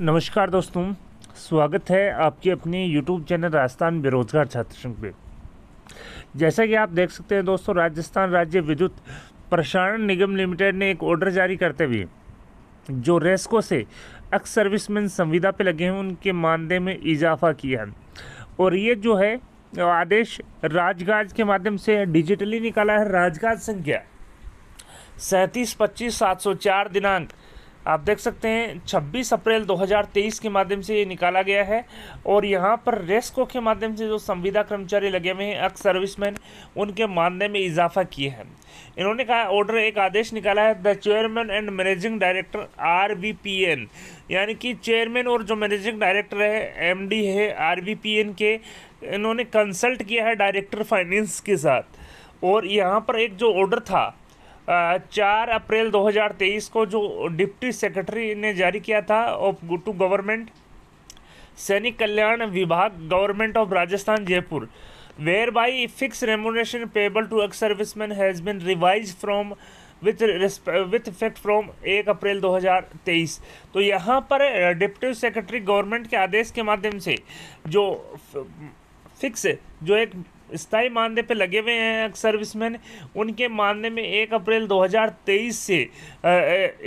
नमस्कार दोस्तों स्वागत है आपके अपने यूट्यूब चैनल राजस्थान बेरोजगार छात्र संघ पे जैसा कि आप देख सकते हैं दोस्तों राजस्थान राज्य विद्युत प्रसारण निगम लिमिटेड ने एक ऑर्डर जारी करते हुए जो रेस्को से अक्स सर्विसमैन संविदा पे लगे हैं उनके मानदेय में इजाफा किया है और ये जो है आदेश राजगाज के माध्यम से डिजिटली निकाला है राजगाज संख्या सैंतीस पच्चीस सात सौ चार दिनांक आप देख सकते हैं 26 अप्रैल 2023 के माध्यम से ये निकाला गया है और यहाँ पर रेस्को के माध्यम से जो संविदा कर्मचारी लगे हुए हैं अक्स सर्विसमैन उनके मानदेय में इजाफा किए हैं इन्होंने कहा ऑर्डर एक आदेश निकाला है the chairman and managing director R P N यानी कि चेयरमैन और जो मैनेजिंग डायरेक्टर है एम डी है आर पी एन के इन्होंने कंसल्ट किया है डायरेक्टर फाइनेंस के साथ और यहाँ पर एक जो ऑर्डर था चार अप्रैल 2023 को जो डिप्टी सेक्रेटरी ने जारी किया था ऑफ टू गवर्नमेंट सैनिक कल्याण विभाग government of Rajasthan Jaipur whereby fix remuneration payable to ex man has been revise from with with effect from एक अप्रैल 2023 तो यहाँ पर डिप्टी सेक्रेटरी गवर्नमेंट के आदेश के माध्यम से जो फिक्स जो एक स्थायी मानदेय पे लगे हुए हैं सर्विसमैन उनके मानदेय में एक अप्रैल 2023 से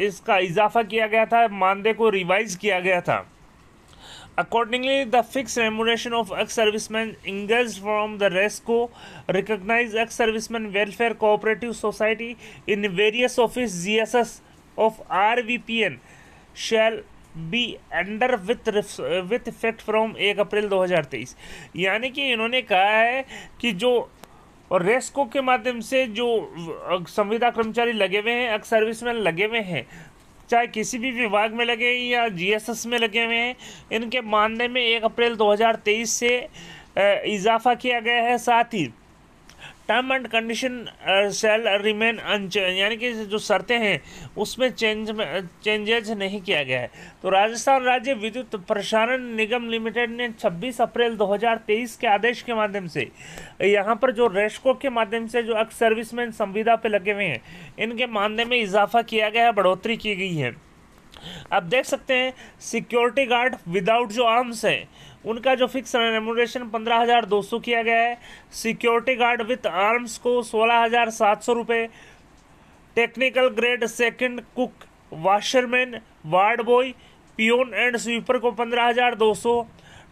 इसका इजाफा किया गया था मानदेय को रिवाइज किया गया था Accordingly, the fixed remuneration of ex-servicemen engaged from the RESCO recognized ex-servicemen welfare cooperative society in various office GSS of RVPN shall be under with with effect from एक अप्रैल 2023 यानी कि इन्होंने कहा है कि जो और रेस्को के माध्यम से जो संविदा कर्मचारी लगे हुए हैं अक्स सर्विस में लगे हुए हैं चाहे किसी भी विभाग में लगे या जीएसएस में लगे हुए हैं इनके मानने में एक अप्रैल 2023 से इजाफा किया गया है साथ ही term and condition shall remain unchanged यानी कि जो शर्तें हैं उसमें चेंज चेंजेज नहीं किया गया है तो राजस्थान राज्य विद्युत प्रसारण निगम लिमिटेड ने 26 अप्रैल 2023 के आदेश के माध्यम से यहाँ पर जो रेस्को के माध्यम से जो अक्स सर्विसमैन संविदा पे लगे हुए हैं इनके मानदेय में इजाफा किया गया है बढ़ोतरी की गई है आप देख सकते हैं सिक्योरिटी गार्ड विदाउट जो आर्म्स हैं उनका जो फिक्स रेमोरेशन पंद्रह हज़ार दो सौ किया गया है सिक्योरिटी गार्ड विथ आर्म्स को सोलह हज़ार सात सौ रुपये technical grade second cook washerman ward boy peon and sweeper को पंद्रह हज़ार दो सौ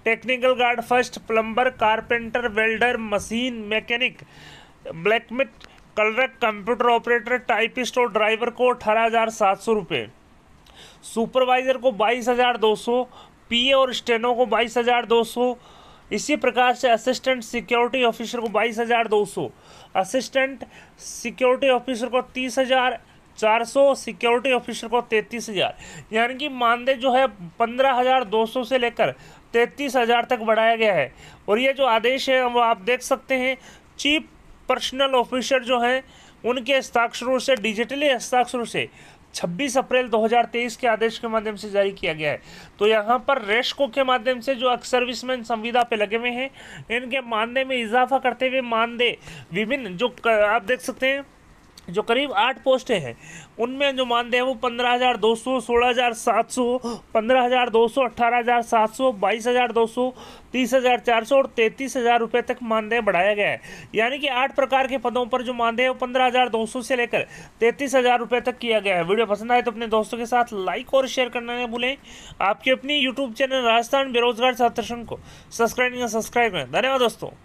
technical guard first plumber carpenter welder machine mechanic blacksmith clerk computer operator typist और ड्राइवर को अठारह हज़ार सात सौ रुपये सुपरवाइज़र को बाईस हज़ार दो सौ पी और स्टेनो को बाईस हज़ार दो सौ इसी प्रकार से असिस्टेंट सिक्योरिटी ऑफिसर को बाईस हज़ार दो सौ असिस्टेंट सिक्योरिटी ऑफिसर को तीस हज़ार चार सौ सिक्योरिटी ऑफिसर को तैंतीस हज़ार यानी कि मानदेय जो है पंद्रह हज़ार दो सौ से लेकर तैंतीस हज़ार तक बढ़ाया गया है और ये जो आदेश है वो आप देख सकते हैं चीफ पर्सनल ऑफिसर जो हैं उनके हस्ताक्षरों से डिजिटली हस्ताक्षरों से 26 अप्रैल 2023 के आदेश के माध्यम से जारी किया गया है तो यहाँ पर रेस्को के माध्यम से जो अक्सर सर्विसमैन संविदा पे लगे हुए हैं इनके मानदेय में इजाफा करते हुए मानदेय विभिन्न जो आप देख सकते हैं जो करीब आठ पोस्टें हैं उनमें जो मानदेय है वो पंद्रह हज़ार दो सौ सोलह हज़ार सात सौ पंद्रह हज़ार दो सौ अट्ठारह हज़ार सात सौ बाईस हज़ार दो सौ तीस हज़ार चार सौ और तैंतीस हज़ार रुपये तक मानदेय बढ़ाया गया है यानी कि आठ प्रकार के पदों पर जो मानदेय वो पंद्रह हज़ार दो सौ से लेकर तैंतीस हज़ार रुपये तक किया गया है वीडियो पसंद आए तो अपने दोस्तों के साथ लाइक और शेयर करना नहीं भूलें आपके अपनी यूट्यूब चैनल राजस्थान बेरोजगार छात्रसंघ को सब्सक्राइब या सब्सक्राइब करें धन्यवाद दोस्तों